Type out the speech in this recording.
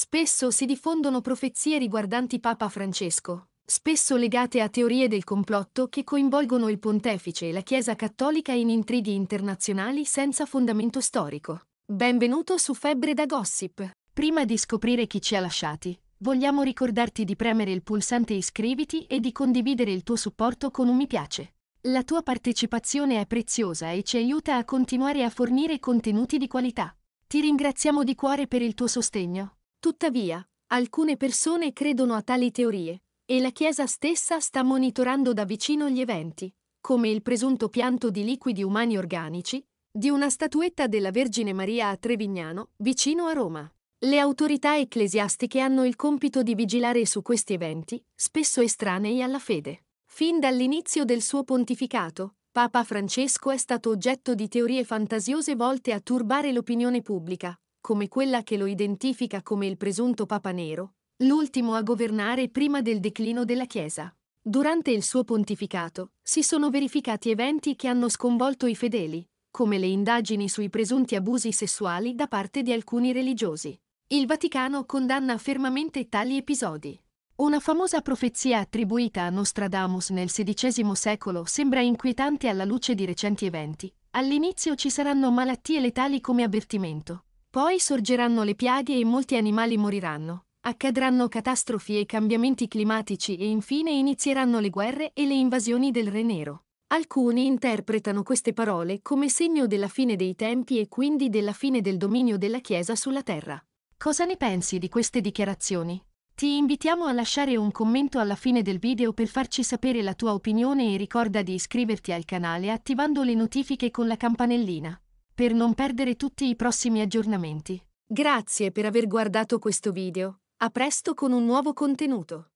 Spesso si diffondono profezie riguardanti Papa Francesco, spesso legate a teorie del complotto che coinvolgono il pontefice e la Chiesa cattolica in intrighi internazionali senza fondamento storico. Benvenuto su Febbre da Gossip. Prima di scoprire chi ci ha lasciati, vogliamo ricordarti di premere il pulsante iscriviti e di condividere il tuo supporto con un mi piace. La tua partecipazione è preziosa e ci aiuta a continuare a fornire contenuti di qualità. Ti ringraziamo di cuore per il tuo sostegno. Tuttavia, alcune persone credono a tali teorie, e la Chiesa stessa sta monitorando da vicino gli eventi, come il presunto pianto di liquidi umani organici, di una statuetta della Vergine Maria a Trevignano, vicino a Roma. Le autorità ecclesiastiche hanno il compito di vigilare su questi eventi, spesso estranei alla fede. Fin dall'inizio del suo pontificato, Papa Francesco è stato oggetto di teorie fantasiose volte a turbare l'opinione pubblica, come quella che lo identifica come il presunto Papa Nero, l'ultimo a governare prima del declino della Chiesa. Durante il suo pontificato si sono verificati eventi che hanno sconvolto i fedeli, come le indagini sui presunti abusi sessuali da parte di alcuni religiosi. Il Vaticano condanna fermamente tali episodi. Una famosa profezia attribuita a Nostradamus nel XVI secolo sembra inquietante alla luce di recenti eventi. All'inizio ci saranno malattie letali come avvertimento. Poi sorgeranno le piaghe e molti animali moriranno, accadranno catastrofi e cambiamenti climatici e infine inizieranno le guerre e le invasioni del Re Nero. Alcuni interpretano queste parole come segno della fine dei tempi e quindi della fine del dominio della Chiesa sulla terra. Cosa ne pensi di queste dichiarazioni? Ti invitiamo a lasciare un commento alla fine del video per farci sapere la tua opinione e ricorda di iscriverti al canale attivando le notifiche con la campanellina per non perdere tutti i prossimi aggiornamenti. Grazie per aver guardato questo video. A presto con un nuovo contenuto.